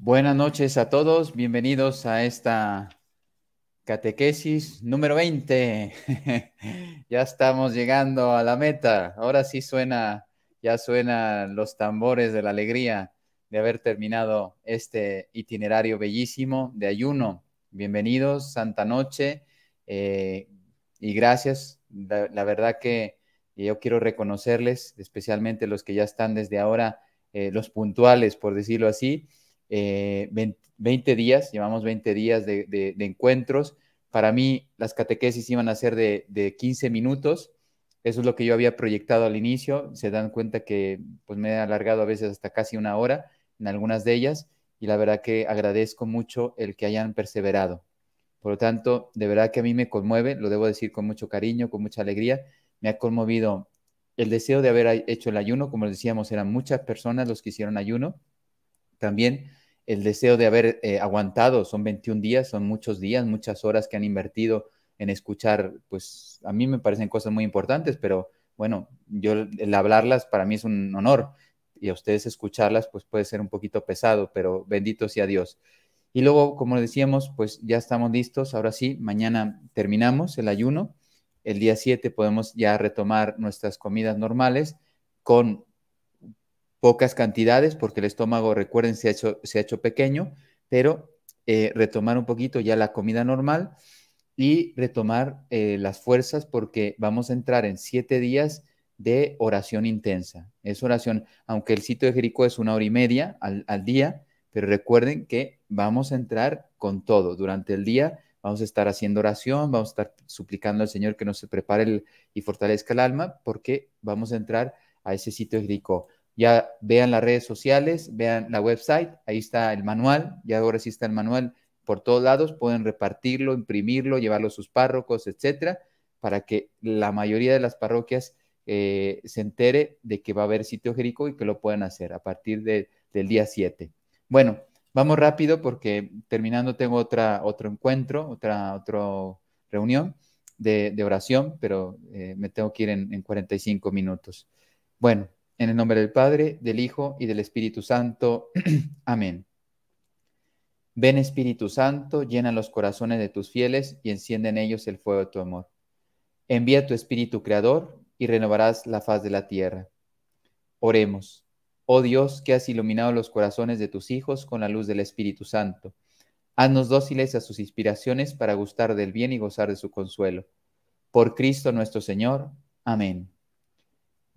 Buenas noches a todos, bienvenidos a esta catequesis número 20. ya estamos llegando a la meta. Ahora sí suena, ya suenan los tambores de la alegría de haber terminado este itinerario bellísimo de ayuno. Bienvenidos, Santa Noche, eh, y gracias. La, verdad que yo quiero reconocerles, especialmente los que ya están desde ahora, eh, los puntuales, por decirlo así 20 eh, días, llevamos 20 días de, encuentros. Para mí las catequesis iban a ser de, 15 minutos. Eso es lo que yo había proyectado al inicio. Se dan cuenta que pues, me he alargado a veces hasta casi una hora en algunas de ellas y la verdad que agradezco mucho el que hayan perseverado. Por lo tanto, de verdad que a mí me conmueve, lo debo decir con mucho cariño, con mucha alegría, me ha conmovido el deseo de haber hecho el ayuno, como decíamos, eran muchas personas los que hicieron ayuno, también el deseo de haber eh, aguantado. Son 21 días, son muchos días, muchas horas que han invertido en escuchar, pues a mí me parecen cosas muy importantes, pero bueno, yo el hablarlas para mí es un honor y a ustedes escucharlas pues puede ser un poquito pesado, pero bendito sea Dios. Y luego, como decíamos, pues ya estamos listos, ahora sí, mañana terminamos el ayuno, el día 7 podemos ya retomar nuestras comidas normales con pocas cantidades porque el estómago, recuerden, se ha hecho, se ha hecho pequeño, pero eh, retomar un poquito ya la comida normal y retomar eh, las fuerzas porque vamos a entrar en siete días de oración intensa. Es oración, aunque el sitio de Jericó es una hora y media al, día, pero recuerden que vamos a entrar con todo. Durante el día vamos a estar haciendo oración, vamos a estar suplicando al Señor que nos prepare y fortalezca el alma porque vamos a entrar a ese sitio de Jericó ya vean las redes sociales, vean la website, ahí está el manual, ya ahora sí está el manual por todos lados, pueden repartirlo, imprimirlo, llevarlo a sus párrocos, etcétera, para que la mayoría de las parroquias eh, se entere de que va a haber sitio Jericó y que lo puedan hacer a partir del día 7. Bueno, vamos rápido porque terminando tengo otra, otro encuentro, otra, otra reunión de, oración, pero eh, me tengo que ir en, en 45 minutos. Bueno, en el nombre del Padre, del Hijo y del Espíritu Santo. Amén. Ven Espíritu Santo, llena los corazones de tus fieles y enciende en ellos el fuego de tu amor. Envía tu Espíritu Creador y renovarás la faz de la tierra. Oremos. Oh Dios, que has iluminado los corazones de tus hijos con la luz del Espíritu Santo. Haznos dóciles a sus inspiraciones para gustar del bien y gozar de su consuelo. Por Cristo nuestro Señor. Amén.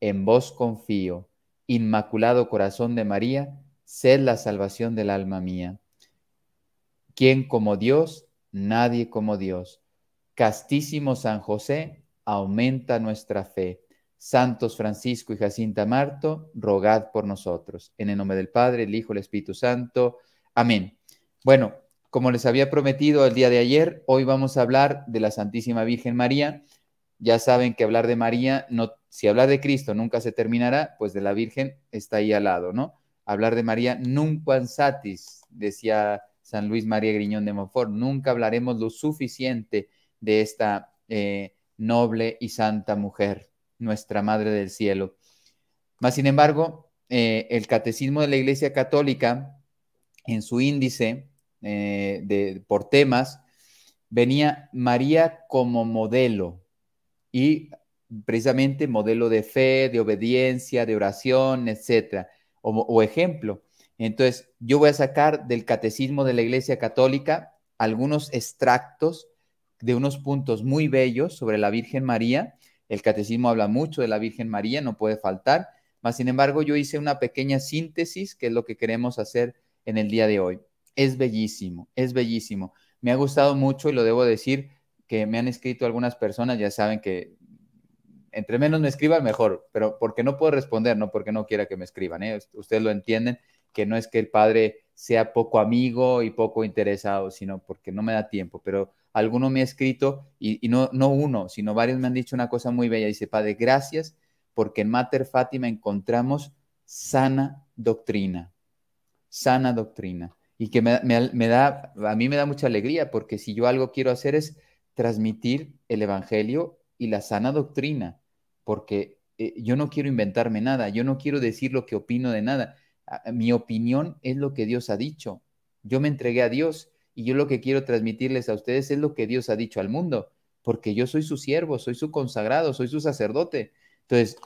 en vos confío. Inmaculado Corazón de María, sed la salvación del alma mía. ¿Quién como Dios? Nadie como Dios. Castísimo San José, aumenta nuestra fe. Santos Francisco y Jacinta Marto, rogad por nosotros. En el nombre del Padre, el Hijo, el Espíritu Santo. Amén. Bueno, como les había prometido el día de ayer, hoy vamos a hablar de la Santísima Virgen María ya saben que hablar de María, no, si hablar de Cristo nunca se terminará, pues de la Virgen está ahí al lado, ¿no? Hablar de María nunca satis, decía San Luis María Griñón de Montfort, nunca hablaremos lo suficiente de esta eh, noble y santa mujer, nuestra Madre del Cielo. Más sin embargo, eh, el Catecismo de la Iglesia Católica, en su índice eh, de, por temas, venía María como modelo, y precisamente modelo de fe, de obediencia, de oración, etcétera, o, ejemplo. Entonces, yo voy a sacar del catecismo de la Iglesia Católica algunos extractos de unos puntos muy bellos sobre la Virgen María. El catecismo habla mucho de la Virgen María, no puede faltar. Mas, sin embargo, yo hice una pequeña síntesis, que es lo que queremos hacer en el día de hoy. Es bellísimo, es bellísimo. Me ha gustado mucho y lo debo decir que me han escrito algunas personas, ya saben que entre menos me escriban, mejor, pero porque no puedo responder, no porque no quiera que me escriban, ¿eh? ustedes lo entienden, que no es que el padre sea poco amigo y poco interesado, sino porque no me da tiempo, pero alguno me ha escrito, y, no, no uno, sino varios me han dicho una cosa muy bella, dice, padre, gracias, porque en Mater Fátima encontramos sana doctrina, sana doctrina, y que me da, a mí me da mucha alegría, porque si yo algo quiero hacer es transmitir el Evangelio y la sana doctrina, porque eh, yo no quiero inventarme nada, yo no quiero decir lo que opino de nada. Mi opinión es lo que Dios ha dicho. Yo me entregué a Dios y yo lo que quiero transmitirles a ustedes es lo que Dios ha dicho al mundo, porque yo soy su siervo, soy su consagrado, soy su sacerdote. Entonces,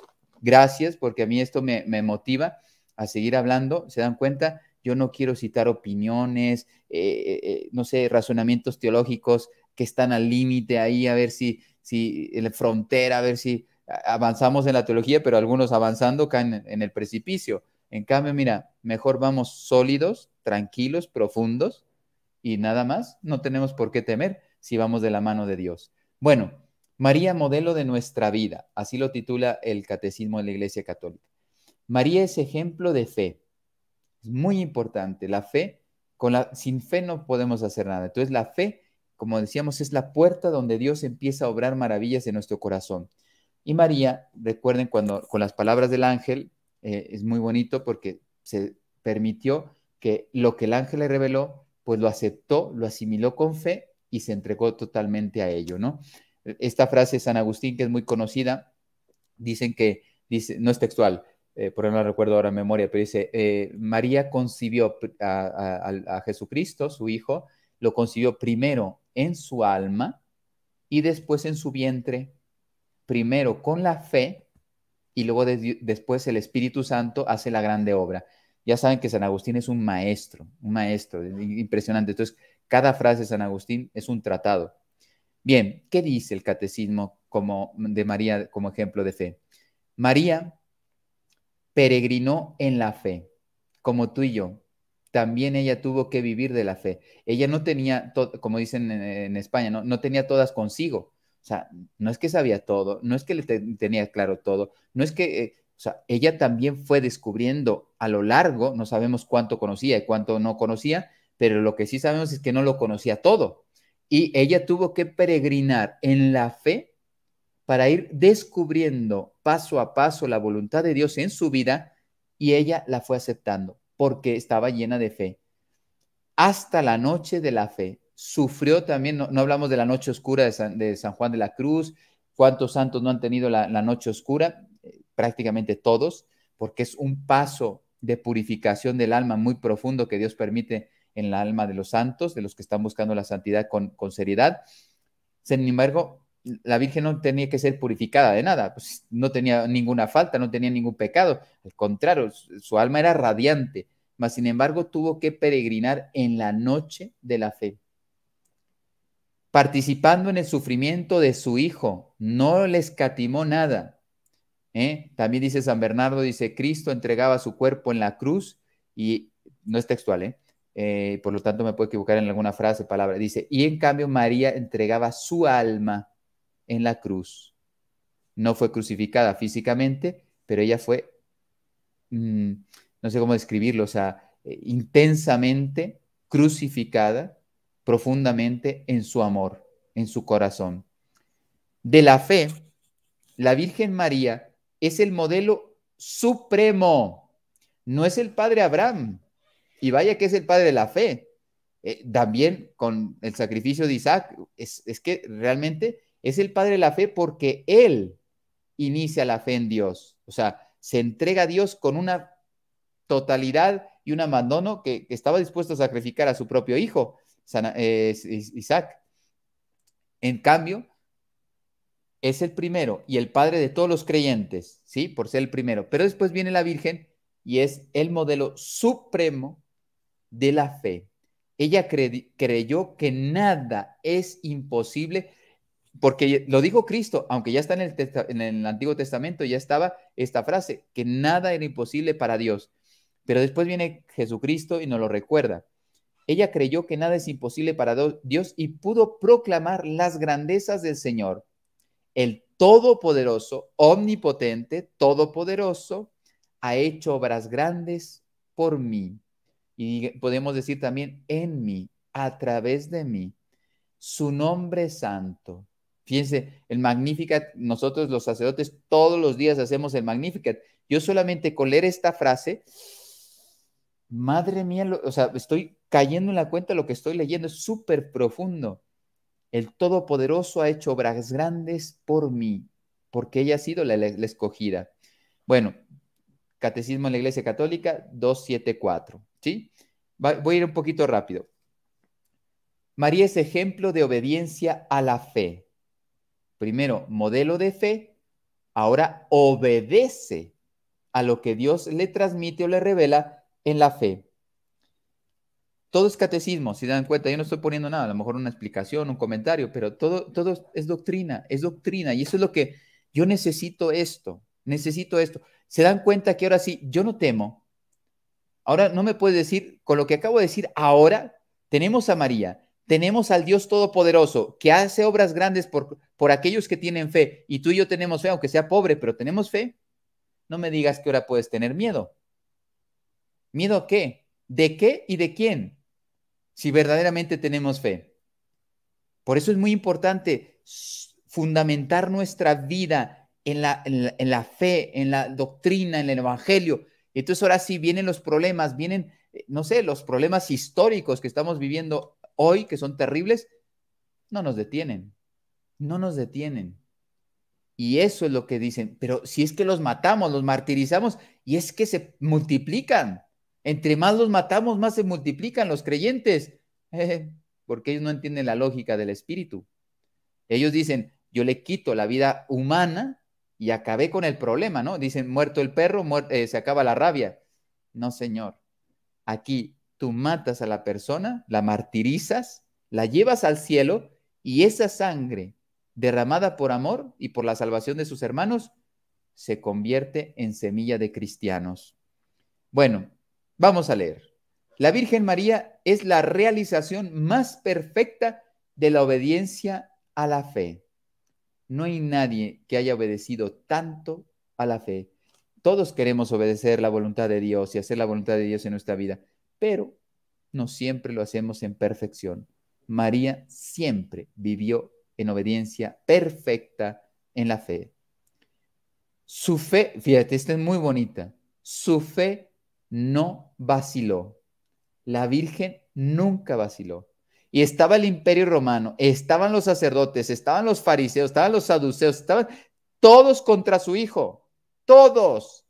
gracias porque a mí esto me, motiva a seguir hablando. ¿Se dan cuenta? Yo no quiero citar opiniones, eh, eh, no sé, razonamientos teológicos que están al límite ahí, a ver si, si el frontera, a ver si avanzamos en la teología, pero algunos avanzando caen en el precipicio. En cambio, mira, mejor vamos sólidos, tranquilos, profundos y nada más. No tenemos por qué temer si vamos de la mano de Dios. Bueno, María, modelo de nuestra vida, así lo titula el Catecismo de la Iglesia Católica. María es ejemplo de fe. Es muy importante, la fe, con la, sin fe no podemos hacer nada. Entonces, la fe como decíamos, es la puerta donde Dios empieza a obrar maravillas en nuestro corazón. Y María, recuerden cuando con las palabras del ángel, eh, es muy bonito porque se permitió que lo que el ángel le reveló, pues lo aceptó, lo asimiló con fe y se entregó totalmente a ello, ¿no? Esta frase de San Agustín, que es muy conocida, dicen que, dice, no es textual, eh, por no recuerdo ahora en memoria, pero dice, eh, María concibió a, a, Jesucristo, su hijo, lo concibió primero en su alma y después en su vientre, primero con la fe y luego después el Espíritu Santo hace la grande obra. Ya saben que San Agustín es un maestro, un maestro impresionante. Entonces, cada frase de San Agustín es un tratado. Bien, ¿qué dice el catecismo como de María como ejemplo de fe? María peregrinó en la fe, como tú y yo también ella tuvo que vivir de la fe. Ella no tenía, como dicen en, España, ¿no? tenía todas consigo. O sea, no es que sabía todo, no es que le tenía claro todo, no es que, eh, o sea, ella también fue descubriendo a lo largo, no sabemos cuánto conocía y cuánto no conocía, pero lo que sí sabemos es que no lo conocía todo. Y ella tuvo que peregrinar en la fe para ir descubriendo paso a paso la voluntad de Dios en su vida y ella la fue aceptando porque estaba llena de fe. Hasta la noche de la fe. Sufrió también, no, hablamos de la noche oscura de San, Juan de la Cruz, cuántos santos no han tenido la, noche oscura, eh, prácticamente todos, porque es un paso de purificación del alma muy profundo que Dios permite en la alma de los santos, de los que están buscando la santidad con, seriedad. Sin embargo, la Virgen no tenía que ser purificada de nada, pues, no tenía ninguna falta, no tenía ningún pecado, al contrario, su alma era radiante, mas sin embargo tuvo que peregrinar en la noche de la fe. Participando en el sufrimiento de su hijo, no le escatimó nada. ¿eh? También dice San Bernardo, dice, Cristo entregaba su cuerpo en la cruz y no es textual, ¿eh? Eh, por lo tanto me puedo equivocar en alguna frase, palabra. Dice, y en cambio María entregaba su alma en la cruz. No fue crucificada físicamente, pero ella fue... Mm, no sé cómo describirlo, o sea, eh, intensamente crucificada profundamente en su amor, en su corazón. De la fe, la Virgen María es el modelo supremo, no es el Padre Abraham, y vaya que es el Padre de la fe. Eh, también con el sacrificio de Isaac, es, es que realmente es el Padre de la fe porque Él inicia la fe en Dios, o sea, se entrega a Dios con una totalidad y un abandono que, estaba dispuesto a sacrificar a su propio hijo, eh, Isaac. En cambio, es el primero y el padre de todos los creyentes, ¿sí? Por ser el primero. Pero después viene la Virgen y es el modelo supremo de la fe. Ella creyó que nada es imposible, porque lo dijo Cristo, aunque ya está en el, en el Antiguo Testamento, ya estaba esta frase, que nada era imposible para Dios. Pero después viene Jesucristo y nos lo recuerda. Ella creyó que nada es imposible para Dios y pudo proclamar las grandezas del Señor, el Todopoderoso, Omnipotente, Todopoderoso, ha hecho obras grandes por mí. Y podemos decir también en mí, a través de mí, su nombre santo. Fíjense, el Magnificat, nosotros los sacerdotes todos los días hacemos el Magnificat. Yo solamente con leer esta frase, Madre mía, o sea, estoy cayendo en la cuenta lo que estoy leyendo, es súper profundo. El Todopoderoso ha hecho obras grandes por mí, porque ella ha sido la, escogida. Bueno, Catecismo en la Iglesia Católica 274, ¿sí? voy a ir un poquito rápido. María es ejemplo de obediencia a la fe. Primero, modelo de fe, ahora obedece a lo que Dios le transmite o le revela en la fe. Todo es catecismo, si dan cuenta, yo no estoy poniendo nada, a lo mejor una explicación, un comentario, pero todo, todo es doctrina, es doctrina, y eso es lo que yo necesito esto, necesito esto. Se dan cuenta que ahora sí, yo no temo. Ahora no me puedes decir, con lo que acabo de decir, ahora tenemos a María, tenemos al Dios Todopoderoso, que hace obras grandes por, por aquellos que tienen fe, y tú y yo tenemos fe, aunque sea pobre, pero tenemos fe. No me digas que ahora puedes tener miedo. ¿Miedo a qué? ¿De qué y de quién? Si verdaderamente tenemos fe. Por eso es muy importante fundamentar nuestra vida en la, fe, en la doctrina, en el Evangelio. Entonces ahora sí vienen los problemas, vienen, eh, no sé, los problemas históricos que estamos viviendo hoy, que son terribles, no nos detienen, no nos detienen. Y eso es lo que dicen, pero si es que los matamos, los martirizamos, y es que se multiplican. Entre más los matamos, más se multiplican los creyentes, porque ellos no entienden la lógica del espíritu. Ellos dicen, yo le quito la vida humana y acabé con el problema, ¿no? Dicen, muerto el perro, eh, se acaba la rabia. No, señor. Aquí tú matas a la persona, la martirizas, la llevas al cielo y esa sangre derramada por amor y por la salvación de sus hermanos se convierte en semilla de cristianos. Bueno, Vamos a leer. La Virgen María es la realización más perfecta de la obediencia a la fe. No hay nadie que haya obedecido tanto a la fe. Todos queremos obedecer la voluntad de Dios y hacer la voluntad de Dios en nuestra vida, pero no siempre lo hacemos en perfección. María siempre vivió en obediencia perfecta en la fe. Su fe, fíjate, esta es muy bonita. Su fe no vaciló. La Virgen nunca vaciló. Y estaba el imperio romano, estaban los sacerdotes, estaban los fariseos, estaban los saduceos, estaban todos contra su hijo, todos.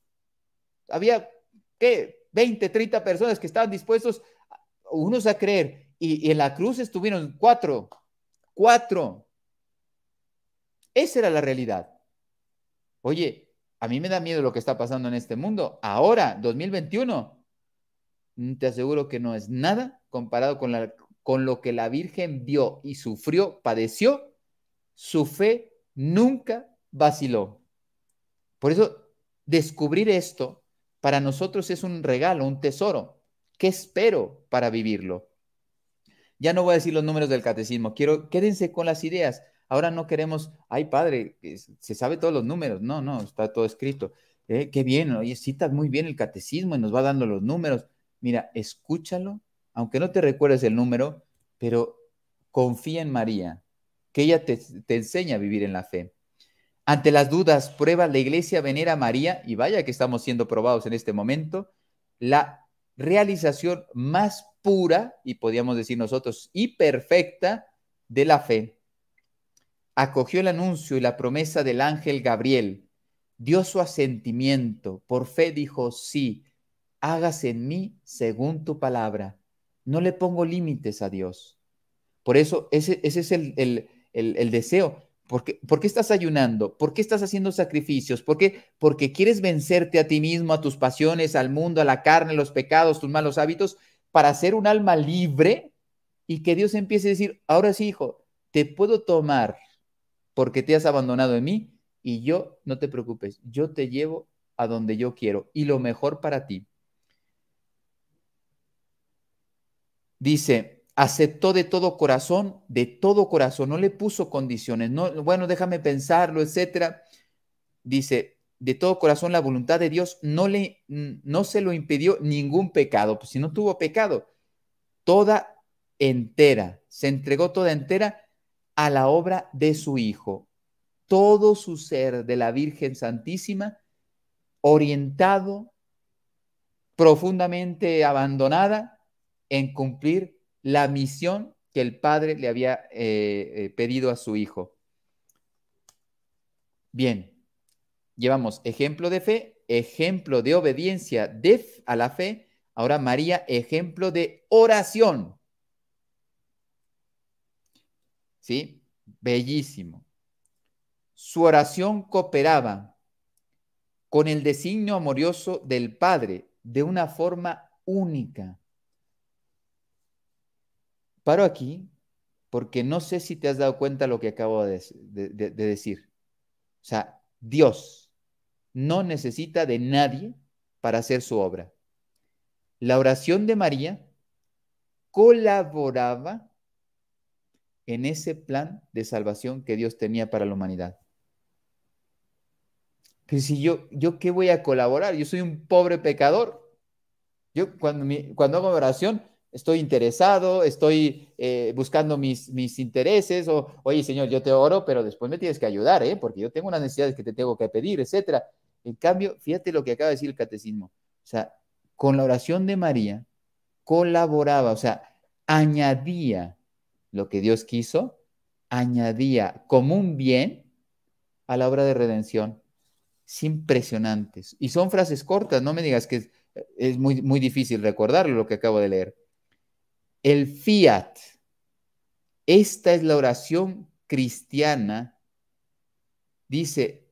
Había, ¿qué? 20, 30 personas que estaban dispuestos, unos a creer, y, y en la cruz estuvieron cuatro, cuatro. Esa era la realidad. Oye, a mí me da miedo lo que está pasando en este mundo. Ahora, 2021, te aseguro que no es nada comparado con, con lo que la Virgen vio y sufrió, padeció. Su fe nunca vaciló. Por eso, descubrir esto para nosotros es un regalo, un tesoro. ¿Qué espero para vivirlo? Ya no voy a decir los números del catecismo, quiero quédense con las ideas. Ahora no queremos, ay padre, se sabe todos los números, no, no, está todo escrito. Eh, qué bien, oye, citas muy bien el catecismo y nos va dando los números. Mira, escúchalo, aunque no te recuerdes el número, pero confía en María, que ella te, enseña a vivir en la fe. Ante las dudas, pruebas, la iglesia venera a María, y vaya que estamos siendo probados en este momento, la realización más pura, y podríamos decir nosotros, y perfecta de la fe acogió el anuncio y la promesa del ángel Gabriel, dio su asentimiento, por fe dijo, sí, hágase en mí según tu palabra. No le pongo límites a Dios. Por eso ese, es el, el, el, deseo. ¿Por qué, estás ayunando? ¿Por qué estás haciendo sacrificios? ¿Por qué? Porque quieres vencerte a ti mismo, a tus pasiones, al mundo, a la carne, los pecados, tus malos hábitos, para ser un alma libre y que Dios empiece a decir, ahora sí, hijo, te puedo tomar porque te has abandonado en mí y yo, no te preocupes, yo te llevo a donde yo quiero y lo mejor para ti. Dice, aceptó de todo corazón, de todo corazón, no le puso condiciones, no, bueno, déjame pensarlo, etcétera. Dice, de todo corazón la voluntad de Dios no le no se lo impidió ningún pecado, pues si no tuvo pecado, toda entera, se entregó toda entera a la obra de su Hijo, todo su ser de la Virgen Santísima, orientado, profundamente abandonada en cumplir la misión que el Padre le había eh, eh, pedido a su Hijo. Bien, llevamos ejemplo de fe, ejemplo de obediencia de, a la fe, ahora María, ejemplo de oración. ¿sí? Bellísimo. Su oración cooperaba con el designio amoroso del Padre de una forma única. Paro aquí porque no sé si te has dado cuenta lo que acabo de, decir. O sea, Dios no necesita de nadie para hacer su obra. La oración de María colaboraba en ese plan de salvación que Dios tenía para la humanidad. Pero si yo, ¿yo qué voy a colaborar? Yo soy un pobre pecador. Yo cuando, cuando hago oración estoy interesado, estoy eh, buscando mis, mis intereses, o oye Señor, yo te oro, pero después me tienes que ayudar, ¿eh? porque yo tengo unas necesidades que te tengo que pedir, etc. En cambio, fíjate lo que acaba de decir el catecismo. O sea, con la oración de María colaboraba, o sea, añadía lo que Dios quiso, añadía como un bien a la obra de redención. Es impresionante. Y son frases cortas, no me digas que es, muy, muy difícil recordar lo que acabo de leer. El fiat. Esta es la oración cristiana. Dice,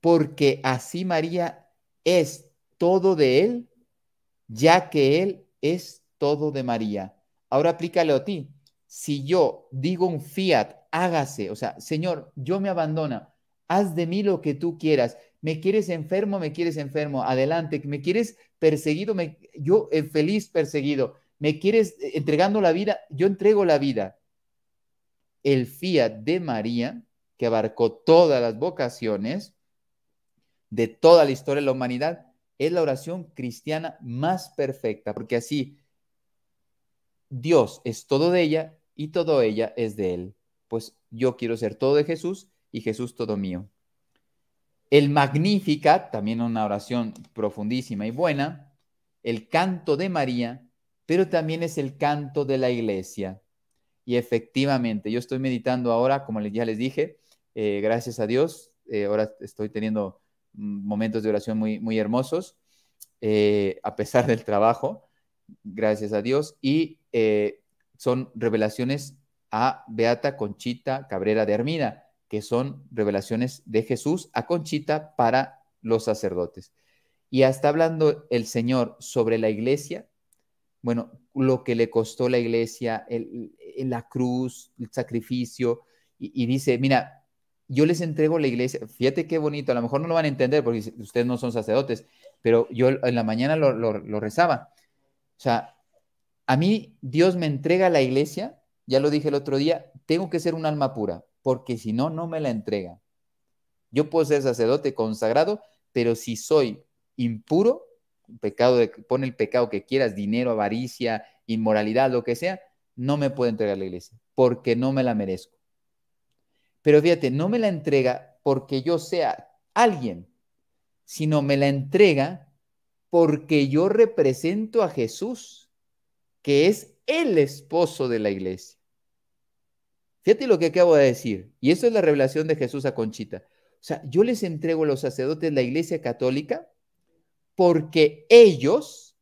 porque así María es todo de Él, ya que Él es todo, todo de María. Ahora aplícalo a ti. Si yo digo un fiat, hágase, o sea, Señor, yo me abandono, haz de mí lo que tú quieras. Me quieres enfermo, me quieres enfermo, adelante. Me quieres perseguido, me... yo eh, feliz perseguido. Me quieres eh, entregando la vida, yo entrego la vida. El fiat de María, que abarcó todas las vocaciones de toda la historia de la humanidad, es la oración cristiana más perfecta, porque así Dios es todo de ella y todo ella es de Él, pues yo quiero ser todo de Jesús y Jesús todo mío. El magnífica, también una oración profundísima y buena, el canto de María, pero también es el canto de la iglesia. Y efectivamente, yo estoy meditando ahora, como ya les dije, eh, gracias a Dios, eh, ahora estoy teniendo mm, momentos de oración muy, muy hermosos, eh, a pesar del trabajo, gracias a Dios, y eh, son revelaciones a Beata Conchita Cabrera de Armida, que son revelaciones de Jesús a Conchita para los sacerdotes. Y hasta hablando el Señor sobre la iglesia, bueno, lo que le costó la iglesia, la cruz, el sacrificio, y, dice, mira, yo les entrego la iglesia, fíjate qué bonito, a lo mejor no lo van a entender porque ustedes no son sacerdotes, pero yo en la mañana lo rezaba, o sea, a mí Dios me entrega la iglesia, ya lo dije el otro día, tengo que ser un alma pura, porque si no, no me la entrega. Yo puedo ser sacerdote consagrado, pero si soy impuro, pecado de, pone el pecado que quieras, dinero, avaricia, inmoralidad, lo que sea, no me puede entregar la iglesia, porque no me la merezco. Pero fíjate, no me la entrega porque yo sea alguien, sino me la entrega porque yo represento a Jesús, que es el esposo de la iglesia. Fíjate lo que acabo de decir, y eso es la revelación de Jesús a Conchita. O sea, yo les entrego a los sacerdotes de la iglesia católica porque ellos,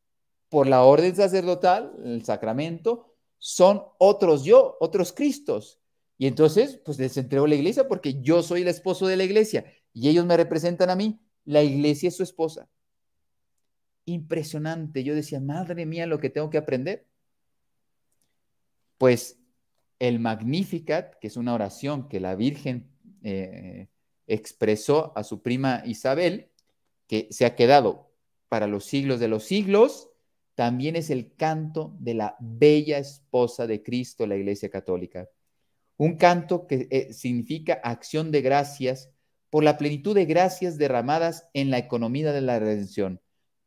por la orden sacerdotal, el sacramento, son otros yo, otros Cristos. Y entonces, pues les entrego la iglesia porque yo soy el esposo de la iglesia y ellos me representan a mí. La iglesia es su esposa impresionante. Yo decía, madre mía, lo que tengo que aprender. Pues el Magnificat, que es una oración que la Virgen eh, expresó a su prima Isabel, que se ha quedado para los siglos de los siglos, también es el canto de la bella esposa de Cristo, la Iglesia Católica. Un canto que eh, significa acción de gracias por la plenitud de gracias derramadas en la economía de la redención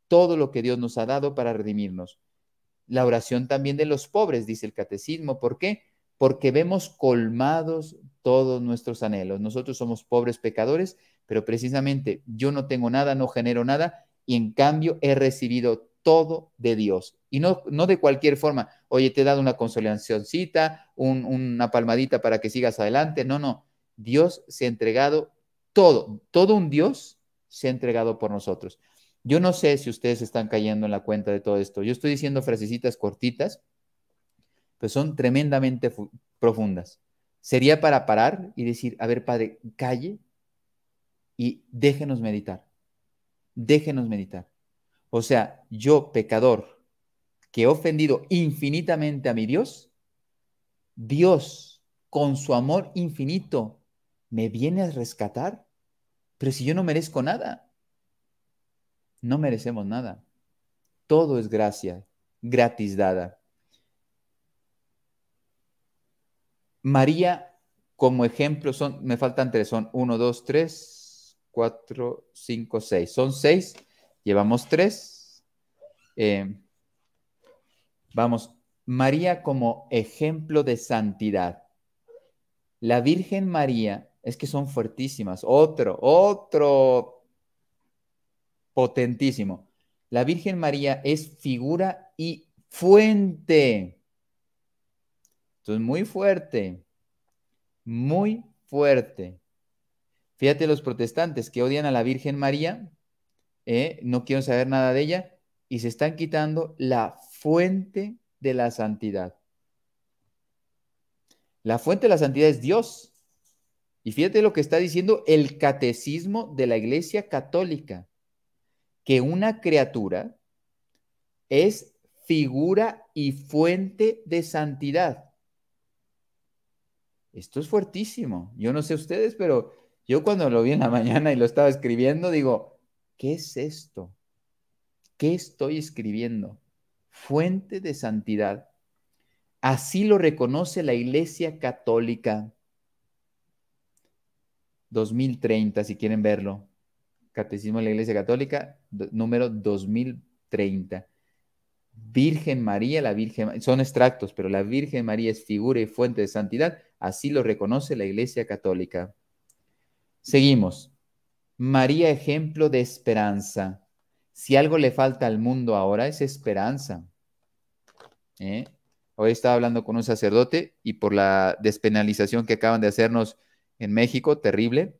todo lo que Dios nos ha dado para redimirnos. La oración también de los pobres, dice el catecismo. ¿Por qué? Porque vemos colmados todos nuestros anhelos. Nosotros somos pobres pecadores, pero precisamente yo no tengo nada, no genero nada, y en cambio he recibido todo de Dios. Y no, no de cualquier forma, oye, te he dado una consolacióncita, una palmadita para que sigas adelante. No, no. Dios se ha entregado todo, todo un Dios se ha entregado por nosotros. Yo no sé si ustedes están cayendo en la cuenta de todo esto. Yo estoy diciendo frasecitas cortitas, pero son tremendamente profundas. Sería para parar y decir, a ver, Padre, calle y déjenos meditar. Déjenos meditar. O sea, yo, pecador, que he ofendido infinitamente a mi Dios, Dios, con su amor infinito, me viene a rescatar, pero si yo no merezco nada. No merecemos nada. Todo es gracia, gratis dada. María, como ejemplo, son, me faltan tres, son uno, dos, tres, cuatro, cinco, seis. Son seis, llevamos tres. Eh, vamos, María como ejemplo de santidad. La Virgen María, es que son fuertísimas. Otro, otro potentísimo. La Virgen María es figura y fuente. Entonces, muy fuerte, muy fuerte. Fíjate los protestantes que odian a la Virgen María, ¿eh? no quieren saber nada de ella y se están quitando la fuente de la santidad. La fuente de la santidad es Dios. Y fíjate lo que está diciendo el catecismo de la Iglesia Católica que una criatura es figura y fuente de santidad. Esto es fuertísimo. Yo no sé ustedes, pero yo cuando lo vi en la mañana y lo estaba escribiendo, digo, ¿qué es esto? ¿Qué estoy escribiendo? Fuente de santidad. Así lo reconoce la Iglesia Católica. 2030, si quieren verlo. Catecismo de la Iglesia Católica, número 2030. Virgen María, la Virgen, son extractos, pero la Virgen María es figura y fuente de santidad, así lo reconoce la Iglesia Católica. Seguimos. María, ejemplo de esperanza. Si algo le falta al mundo ahora es esperanza. ¿eh? Hoy estaba hablando con un sacerdote y por la despenalización que acaban de hacernos en México, terrible,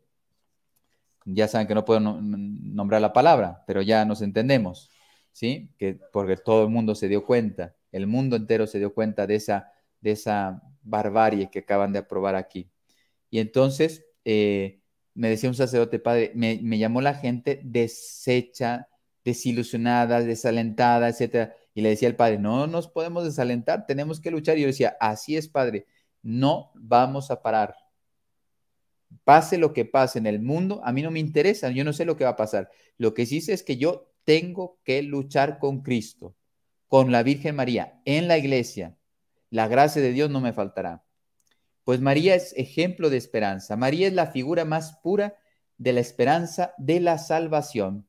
ya saben que no puedo nombrar la palabra, pero ya nos entendemos, ¿sí? Que porque todo el mundo se dio cuenta, el mundo entero se dio cuenta de esa, de esa barbarie que acaban de aprobar aquí. Y entonces, eh, me decía un sacerdote, padre, me, llamó la gente deshecha, desilusionada, desalentada, etcétera. Y le decía el padre, no nos podemos desalentar, tenemos que luchar. Y yo decía, así es, padre, no vamos a parar. Pase lo que pase en el mundo, a mí no me interesa, yo no sé lo que va a pasar. Lo que sí sé es que yo tengo que luchar con Cristo, con la Virgen María, en la iglesia. La gracia de Dios no me faltará. Pues María es ejemplo de esperanza. María es la figura más pura de la esperanza de la salvación.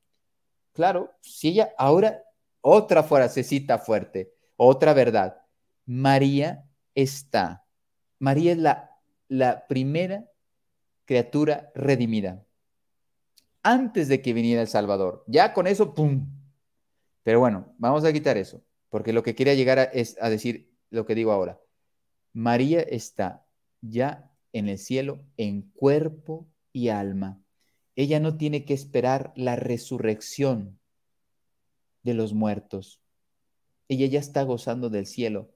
Claro, si ella ahora otra frasecita fuerte, otra verdad. María está. María es la, la primera criatura redimida. Antes de que viniera el Salvador. Ya con eso, ¡pum! Pero bueno, vamos a quitar eso, porque lo que quería llegar es a decir lo que digo ahora. María está ya en el cielo en cuerpo y alma. Ella no tiene que esperar la resurrección de los muertos. Ella ya está gozando del cielo.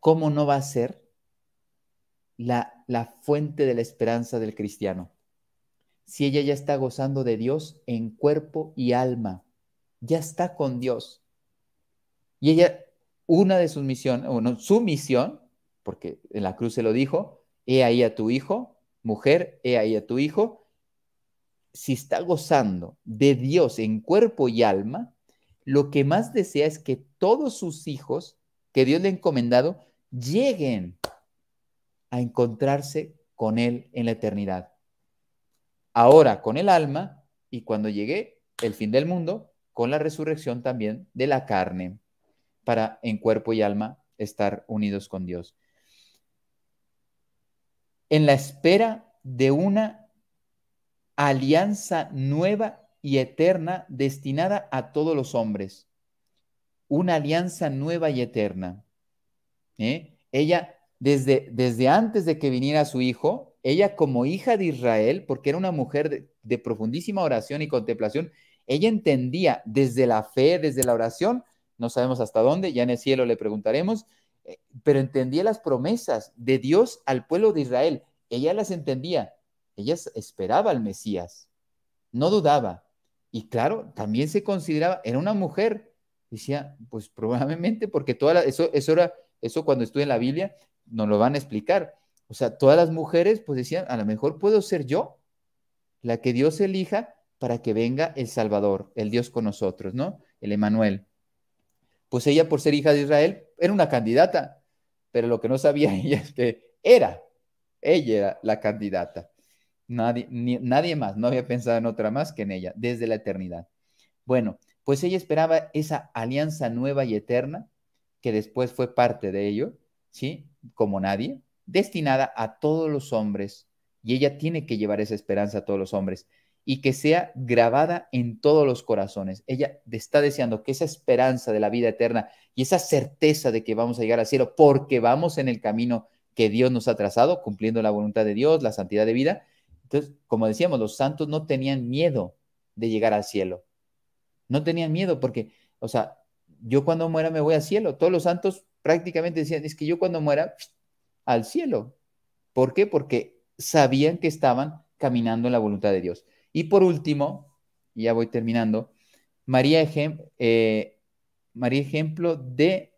¿Cómo no va a ser la, fuente de la esperanza del cristiano. Si ella ya está gozando de Dios en cuerpo y alma, ya está con Dios. Y ella, una de sus misiones, bueno, su misión, porque en la cruz se lo dijo, he ahí a tu hijo, mujer, he ahí a tu hijo, si está gozando de Dios en cuerpo y alma, lo que más desea es que todos sus hijos que Dios le ha encomendado lleguen a encontrarse con Él en la eternidad. Ahora con el alma y cuando llegue el fin del mundo, con la resurrección también de la carne, para en cuerpo y alma estar unidos con Dios. En la espera de una alianza nueva y eterna destinada a todos los hombres. Una alianza nueva y eterna. ¿Eh? Ella desde, antes de que viniera su hijo, ella como hija de Israel, porque era una mujer de, profundísima oración y contemplación, ella entendía desde la fe, desde la oración, no sabemos hasta dónde, ya en el cielo le preguntaremos, eh, pero entendía las promesas de Dios al pueblo de Israel. Ella las entendía, ella esperaba al Mesías, no dudaba. Y claro, también se consideraba, era una mujer. Decía, pues probablemente porque toda eso, eso era, eso cuando estuve en la Biblia, nos lo van a explicar. O sea, todas las mujeres pues decían, a lo mejor puedo ser yo la que Dios elija para que venga el Salvador, el Dios con nosotros, ¿no? El Emanuel. Pues ella por ser hija de Israel era una candidata, pero lo que no sabía ella es que era, ella era la candidata. Nadie, nadie más, no había pensado en otra más que en ella, desde la eternidad. Bueno, pues ella esperaba esa alianza nueva y eterna, que después fue parte de ello, ¿sí? como nadie, destinada a todos los hombres, y ella tiene que llevar esa esperanza a todos los hombres, y que sea grabada en todos los corazones. Ella está deseando que esa esperanza de la vida eterna y esa certeza de que vamos a llegar al cielo, porque vamos en el camino que Dios nos ha trazado, cumpliendo la voluntad de Dios, la santidad de vida. Entonces, como decíamos, los santos no tenían miedo de llegar al cielo. No tenían miedo porque, o sea, yo cuando muera me voy al cielo. Todos los santos prácticamente decían, es que yo cuando muera, al cielo. ¿Por qué? Porque sabían que estaban caminando en la voluntad de Dios. Y por último, ya voy terminando, María, ejemplo eh, María ejemplo de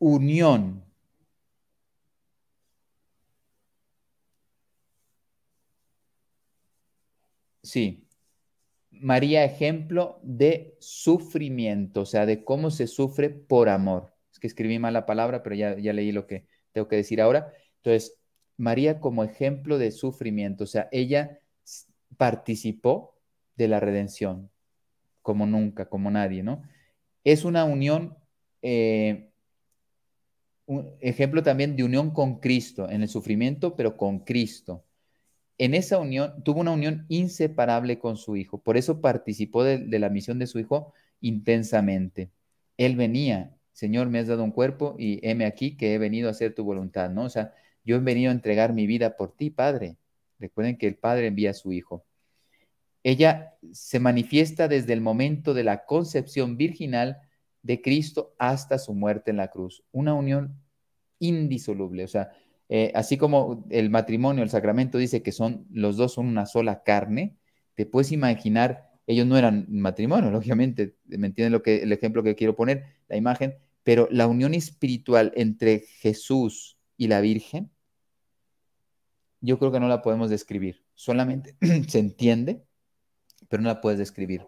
unión. Sí, María ejemplo de sufrimiento, o sea, de cómo se sufre por amor. Es que escribí mal la palabra, pero ya, ya leí lo que tengo que decir ahora. Entonces, María como ejemplo de sufrimiento, o sea, ella participó de la redención, como nunca, como nadie, ¿no? Es una unión, eh, un ejemplo también de unión con Cristo, en el sufrimiento, pero con Cristo en esa unión, tuvo una unión inseparable con su hijo. Por eso participó de, la misión de su hijo intensamente. Él venía, Señor, me has dado un cuerpo y heme aquí que he venido a hacer tu voluntad, ¿no? O sea, yo he venido a entregar mi vida por ti, Padre. Recuerden que el Padre envía a su hijo. Ella se manifiesta desde el momento de la concepción virginal de Cristo hasta su muerte en la cruz. Una unión indisoluble, o sea, eh, así como el matrimonio, el sacramento dice que son los dos son una sola carne, te puedes imaginar, ellos no eran matrimonio, lógicamente, ¿me entienden lo que, el ejemplo que quiero poner, la imagen? Pero la unión espiritual entre Jesús y la Virgen, yo creo que no la podemos describir, solamente se entiende, pero no la puedes describir.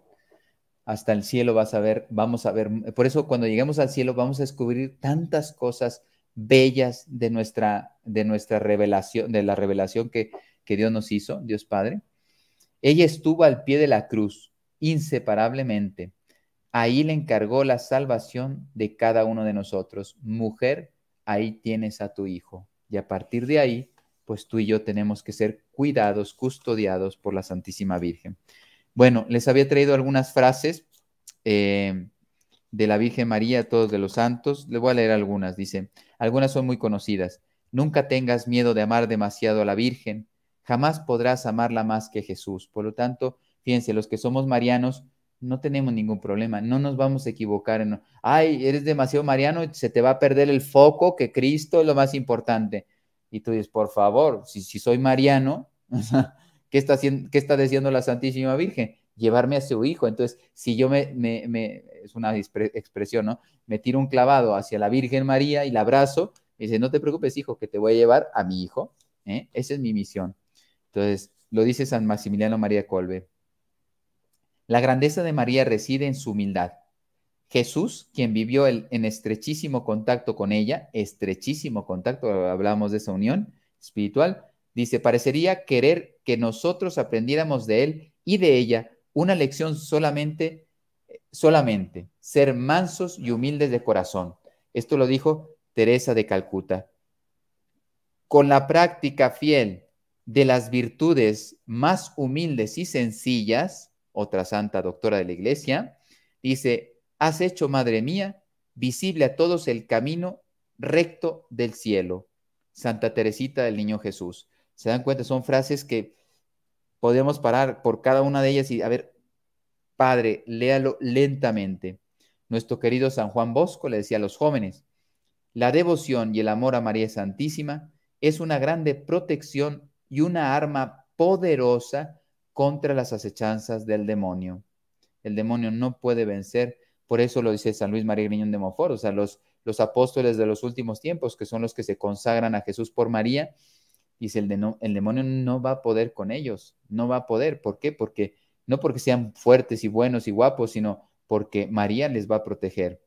Hasta el cielo vas a ver, vamos a ver, por eso cuando lleguemos al cielo vamos a descubrir tantas cosas bellas de nuestra, de nuestra revelación, de la revelación que, que Dios nos hizo, Dios Padre. Ella estuvo al pie de la cruz, inseparablemente. Ahí le encargó la salvación de cada uno de nosotros. Mujer, ahí tienes a tu hijo. Y a partir de ahí, pues tú y yo tenemos que ser cuidados, custodiados por la Santísima Virgen. Bueno, les había traído algunas frases eh, de la Virgen María, todos de los santos. Le voy a leer algunas. Dice, algunas son muy conocidas. Nunca tengas miedo de amar demasiado a la Virgen. Jamás podrás amarla más que Jesús. Por lo tanto, fíjense, los que somos marianos no tenemos ningún problema. No nos vamos a equivocar. En, Ay, eres demasiado mariano, se te va a perder el foco que Cristo es lo más importante. Y tú dices, por favor, si, soy mariano, ¿qué está diciendo la Santísima Virgen? llevarme a su hijo. Entonces, si yo me, es una expresión, ¿no? Me tiro un clavado hacia la Virgen María y la abrazo, y dice, no te preocupes, hijo, que te voy a llevar a mi hijo. ¿eh? Esa es mi misión. Entonces, lo dice San Maximiliano María Colbe. La grandeza de María reside en su humildad. Jesús, quien vivió el, en estrechísimo contacto con ella, estrechísimo contacto, hablábamos de esa unión espiritual, dice, parecería querer que nosotros aprendiéramos de él y de ella una lección solamente, solamente, ser mansos y humildes de corazón. Esto lo dijo Teresa de Calcuta. Con la práctica fiel de las virtudes más humildes y sencillas, otra santa doctora de la iglesia, dice, has hecho, madre mía, visible a todos el camino recto del cielo. Santa Teresita del Niño Jesús. Se dan cuenta, son frases que podíamos parar por cada una de ellas y a ver, Padre, léalo lentamente. Nuestro querido San Juan Bosco le decía a los jóvenes, la devoción y el amor a María Santísima es una grande protección y una arma poderosa contra las acechanzas del demonio. El demonio no puede vencer, por eso lo dice San Luis María Griñón de Montfort, o sea, los, los apóstoles de los últimos tiempos, que son los que se consagran a Jesús por María, Dice, el, el demonio no va a poder con ellos, no va a poder. ¿Por qué? Porque no porque sean fuertes y buenos y guapos, sino porque María les va a proteger.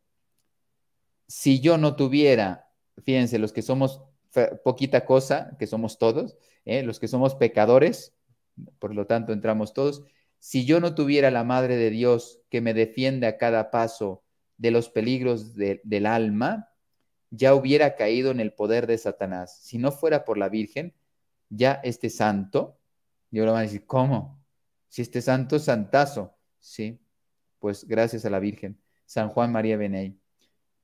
Si yo no tuviera, fíjense, los que somos poquita cosa, que somos todos, ¿eh? los que somos pecadores, por lo tanto entramos todos, si yo no tuviera la Madre de Dios que me defiende a cada paso de los peligros del alma, ya hubiera caído en el poder de Satanás. Si no fuera por la Virgen, ya este santo, yo lo van a decir, ¿cómo? Si este santo es santazo, sí, pues gracias a la Virgen, San Juan María Beney.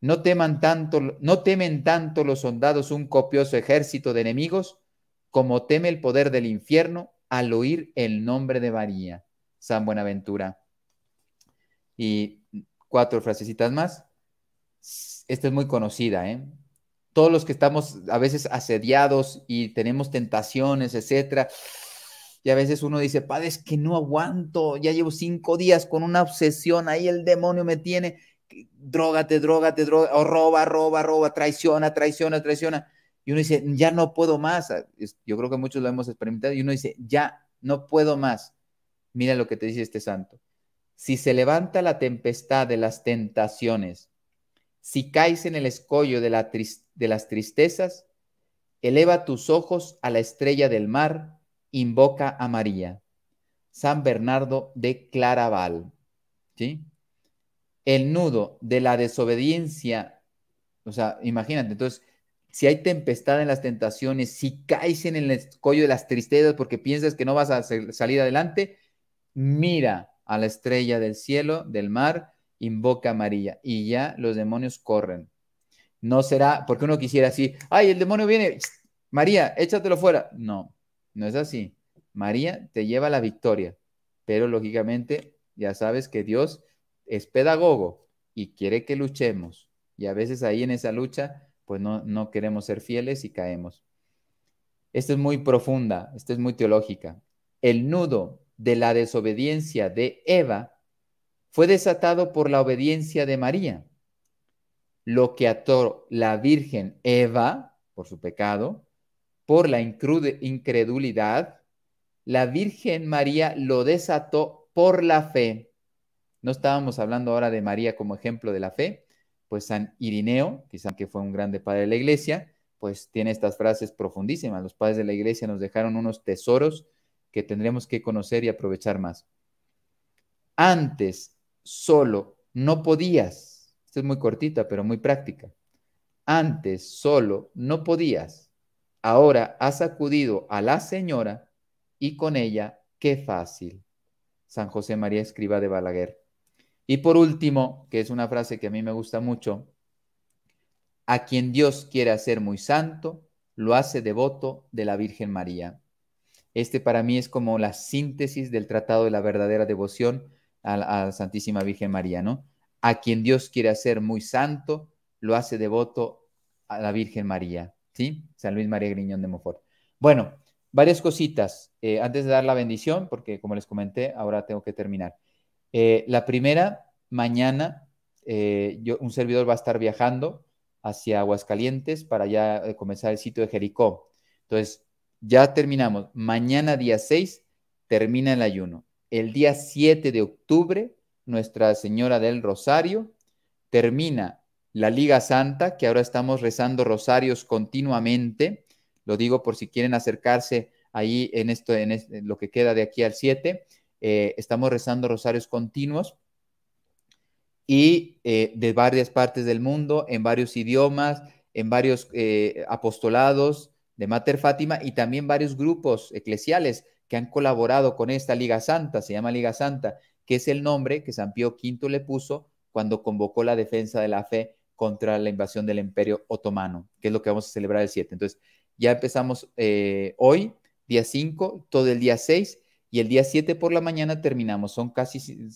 No, teman tanto, no temen tanto los soldados un copioso ejército de enemigos como teme el poder del infierno al oír el nombre de María, San Buenaventura. Y cuatro frasecitas más. Esta es muy conocida, ¿eh? todos los que estamos a veces asediados y tenemos tentaciones, etcétera. Y a veces uno dice, padre, es que no aguanto, ya llevo cinco días con una obsesión, ahí el demonio me tiene, drogate, drogate, droga, o roba, roba, roba, traiciona, traiciona, traiciona. Y uno dice, ya no puedo más. Yo creo que muchos lo hemos experimentado. Y uno dice, ya no puedo más. Mira lo que te dice este santo. Si se levanta la tempestad de las tentaciones, si caes en el escollo de la tristeza, de las tristezas, eleva tus ojos a la estrella del mar, invoca a María. San Bernardo de Claraval. ¿Sí? El nudo de la desobediencia, o sea, imagínate, entonces, si hay tempestad en las tentaciones, si caes en el escollo de las tristezas porque piensas que no vas a salir adelante, mira a la estrella del cielo, del mar, invoca a María y ya los demonios corren. No será porque uno quisiera así, ay, el demonio viene, María, échatelo fuera. No, no es así. María te lleva la victoria, pero lógicamente ya sabes que Dios es pedagogo y quiere que luchemos. Y a veces ahí en esa lucha, pues no, queremos ser fieles y caemos. Esto es muy profunda, esto es muy teológica. El nudo de la desobediencia de Eva fue desatado por la obediencia de María lo que ató la Virgen Eva por su pecado, por la incredulidad, la Virgen María lo desató por la fe. No estábamos hablando ahora de María como ejemplo de la fe, pues San Irineo, quizá que fue un grande padre de la iglesia, pues tiene estas frases profundísimas. Los padres de la iglesia nos dejaron unos tesoros que tendremos que conocer y aprovechar más. Antes solo no podías esta es muy cortita, pero muy práctica. Antes solo no podías. Ahora has acudido a la señora y con ella, qué fácil. San José María Escriba de Balaguer. Y por último, que es una frase que a mí me gusta mucho, a quien Dios quiere hacer muy santo, lo hace devoto de la Virgen María. Este para mí es como la síntesis del Tratado de la Verdadera Devoción a la Santísima Virgen María, ¿no? A quien Dios quiere hacer muy santo, lo hace devoto a la Virgen María, ¿sí? San Luis María Griñón de Mofor. Bueno, varias cositas eh, antes de dar la bendición, porque como les comenté, ahora tengo que terminar. Eh, la primera, mañana, eh, yo, un servidor va a estar viajando hacia Aguascalientes para ya comenzar el sitio de Jericó. Entonces, ya terminamos. Mañana, día 6, termina el ayuno. El día 7 de octubre nuestra Señora del Rosario, termina la Liga Santa, que ahora estamos rezando rosarios continuamente, lo digo por si quieren acercarse ahí en esto, en, lo que queda de aquí al 7, eh, estamos rezando rosarios continuos y eh, de varias partes del mundo, en varios idiomas, en varios eh, apostolados de Mater Fátima y también varios grupos eclesiales que han colaborado con esta Liga Santa, se llama Liga Santa, que es el nombre que San Pío V le puso cuando convocó la defensa de la fe contra la invasión del Imperio Otomano, que es lo que vamos a celebrar el 7. Entonces, ya empezamos eh, hoy, día 5, todo el día 6 y el día 7 por la mañana terminamos. Son casi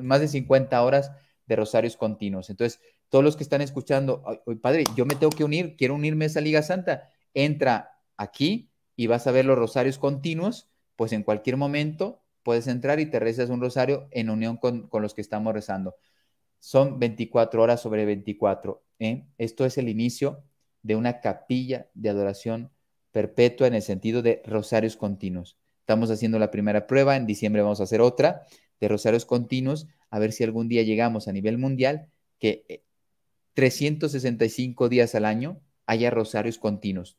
más de 50 horas de rosarios continuos. Entonces, todos los que están escuchando, padre, yo me tengo que unir, quiero unirme a esa Liga Santa, entra aquí y vas a ver los rosarios continuos, pues en cualquier momento puedes entrar y te rezas un rosario en unión con, los que estamos rezando. Son 24 horas sobre 24. ¿eh? Esto es el inicio de una capilla de adoración perpetua en el sentido de rosarios continuos. Estamos haciendo la primera prueba, en diciembre vamos a hacer otra de rosarios continuos, a ver si algún día llegamos a nivel mundial que 365 eh, días al año haya rosarios continuos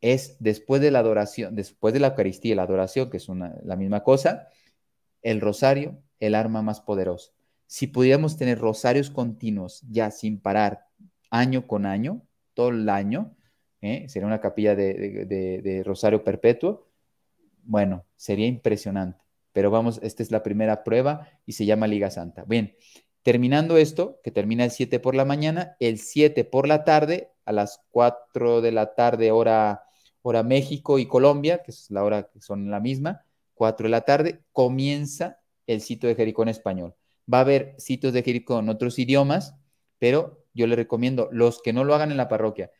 es después de la adoración, después de la Eucaristía y la adoración, que es una, la misma cosa, el rosario, el arma más poderosa. Si pudiéramos tener rosarios continuos ya sin parar año con año, todo el año, ¿eh? sería una capilla de, de rosario perpetuo, bueno, sería impresionante. Pero vamos, esta es la primera prueba y se llama Liga Santa. Bien, terminando esto, que termina el 7 por la mañana, el 7 por la tarde, a las 4 de la tarde hora hora México y Colombia, que es la hora que son la misma, 4 de la tarde, comienza el sitio de Jericó en español. Va a haber sitios de Jericó en otros idiomas, pero yo le recomiendo, los que no lo hagan en la parroquia,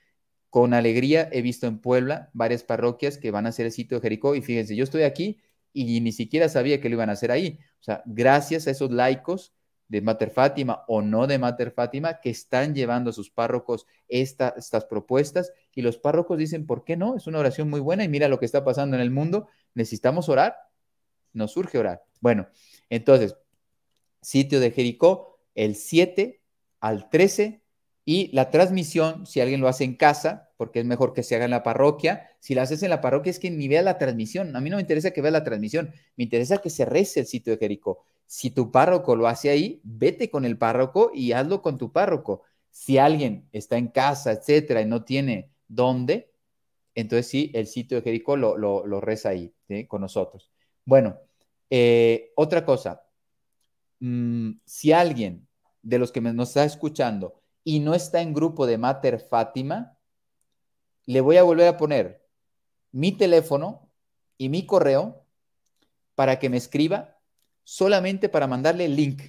con alegría he visto en Puebla varias parroquias que van a hacer el sitio de Jericó y fíjense, yo estoy aquí y ni siquiera sabía que lo iban a hacer ahí. O sea, gracias a esos laicos de Mater Fátima o no de Mater Fátima, que están llevando a sus párrocos estas propuestas y los párrocos dicen, ¿por qué no? Es una oración muy buena y mira lo que está pasando en el mundo, necesitamos orar, nos surge orar. Bueno, entonces, sitio de Jericó, el 7 al 13 y la transmisión, si alguien lo hace en casa, porque es mejor que se haga en la parroquia, si la haces en la parroquia es que ni vea la transmisión, a mí no me interesa que vea la transmisión, me interesa que se rece el sitio de Jericó. Si tu párroco lo hace ahí, vete con el párroco y hazlo con tu párroco. Si alguien está en casa, etcétera, y no tiene dónde, entonces sí, el sitio de Jericó lo, reza ahí con nosotros. Bueno, eh, otra cosa. Mm, si alguien de los que nos está escuchando y no está en grupo de Mater Fátima, le voy a volver a poner mi teléfono y mi correo para que me escriba solamente para mandarle el link.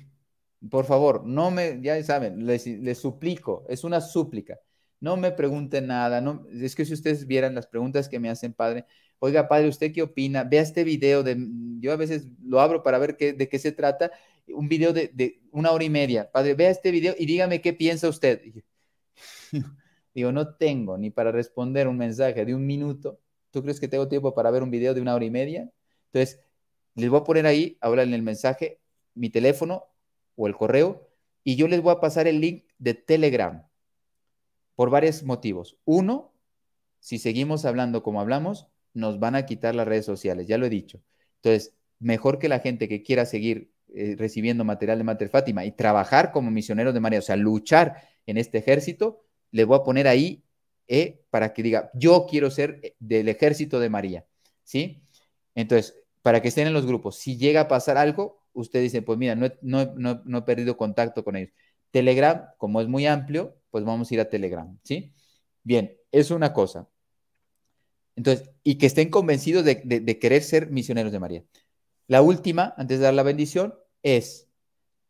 Por favor, no me, ya saben, les, suplico, es una súplica. No me pregunten nada, no, es que si ustedes vieran las preguntas que me hacen, padre, oiga, padre, ¿usted qué opina? Vea este video, de, yo a veces lo abro para ver qué, de qué se trata, un video de, de una hora y media, padre, vea este video y dígame qué piensa usted. Digo, no tengo ni para responder un mensaje de un minuto. ¿Tú crees que tengo tiempo para ver un video de una hora y media? Entonces, les voy a poner ahí, ahora en el mensaje, mi teléfono o el correo, y yo les voy a pasar el link de Telegram por varios motivos. Uno, si seguimos hablando como hablamos, nos van a quitar las redes sociales, ya lo he dicho. Entonces, mejor que la gente que quiera seguir eh, recibiendo material de Mater Fátima y trabajar como misioneros de María, o sea, luchar en este ejército, les voy a poner ahí eh, para que diga, yo quiero ser eh, del ejército de María, ¿sí? Entonces, para que estén en los grupos. Si llega a pasar algo, usted dice, pues mira, no, he perdido contacto con ellos. Telegram, como es muy amplio, pues vamos a ir a Telegram, ¿sí? Bien, es una cosa. Entonces, y que estén convencidos de, querer ser misioneros de María. La última, antes de dar la bendición, es,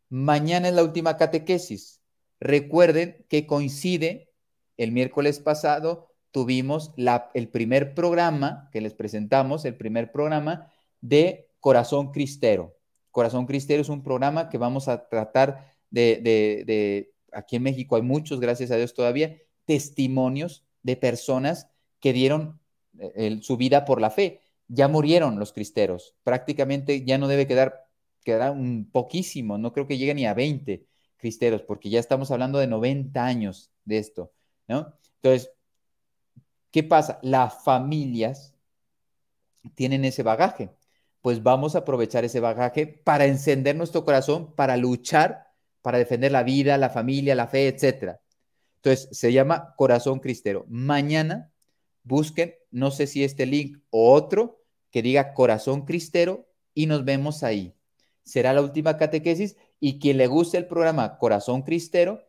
mañana es la última catequesis. Recuerden que coincide, el miércoles pasado tuvimos el primer programa que les presentamos, el primer programa de Corazón Cristero. Corazón Cristero es un programa que vamos a tratar de, aquí en México hay muchos, gracias a Dios todavía, testimonios de personas que dieron eh, su vida por la fe. Ya murieron los cristeros, prácticamente ya no debe quedar, quedará un poquísimo, no creo que llegue ni a 20 cristeros, porque ya estamos hablando de 90 años de esto, ¿no? Entonces, ¿qué pasa? Las familias tienen ese bagaje pues vamos a aprovechar ese bagaje para encender nuestro corazón, para luchar, para defender la vida, la familia, la fe, etc. Entonces, se llama Corazón Cristero. Mañana busquen, no sé si este link o otro, que diga Corazón Cristero y nos vemos ahí. Será la última catequesis y quien le guste el programa Corazón Cristero,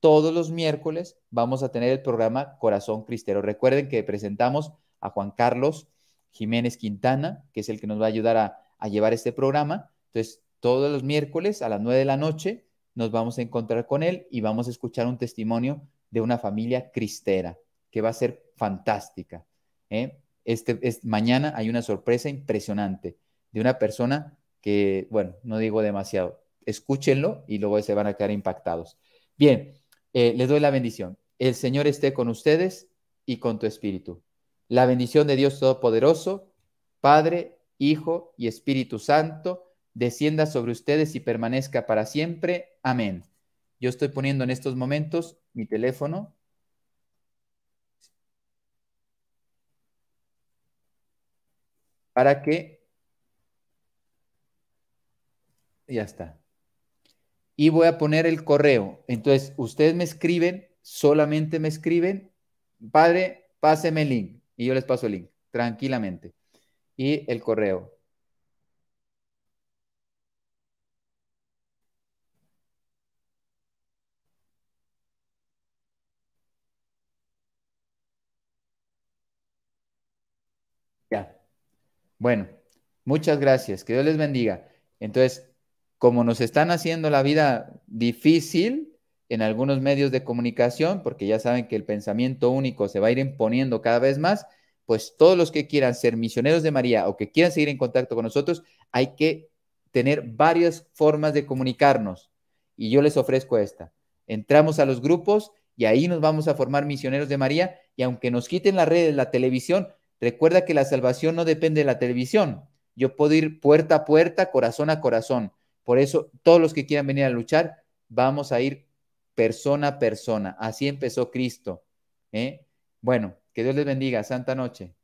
todos los miércoles vamos a tener el programa Corazón Cristero. Recuerden que presentamos a Juan Carlos. Jiménez Quintana, que es el que nos va a ayudar a, llevar este programa. Entonces, todos los miércoles a las 9 de la noche nos vamos a encontrar con él y vamos a escuchar un testimonio de una familia cristera, que va a ser fantástica. ¿eh? Este, mañana hay una sorpresa impresionante de una persona que, bueno, no digo demasiado, escúchenlo y luego se van a quedar impactados. Bien, eh, les doy la bendición. El Señor esté con ustedes y con tu espíritu. La bendición de Dios Todopoderoso, Padre, Hijo y Espíritu Santo, descienda sobre ustedes y permanezca para siempre. Amén. Yo estoy poniendo en estos momentos mi teléfono. Para que... Ya está. Y voy a poner el correo. Entonces, ustedes me escriben, solamente me escriben, padre, páseme el link y yo les paso el link, tranquilamente. Y el correo. Ya. Bueno, muchas gracias. Que Dios les bendiga. Entonces, como nos están haciendo la vida difícil, en algunos medios de comunicación, porque ya saben que el pensamiento único se va a ir imponiendo cada vez más, pues todos los que quieran ser misioneros de María o que quieran seguir en contacto con nosotros, hay que tener varias formas de comunicarnos. Y yo les ofrezco esta. Entramos a los grupos y ahí nos vamos a formar misioneros de María. Y aunque nos quiten las redes, la televisión, recuerda que la salvación no depende de la televisión. Yo puedo ir puerta a puerta, corazón a corazón. Por eso, todos los que quieran venir a luchar, vamos a ir persona a persona. Así empezó Cristo. ¿eh? Bueno, que Dios les bendiga. Santa noche.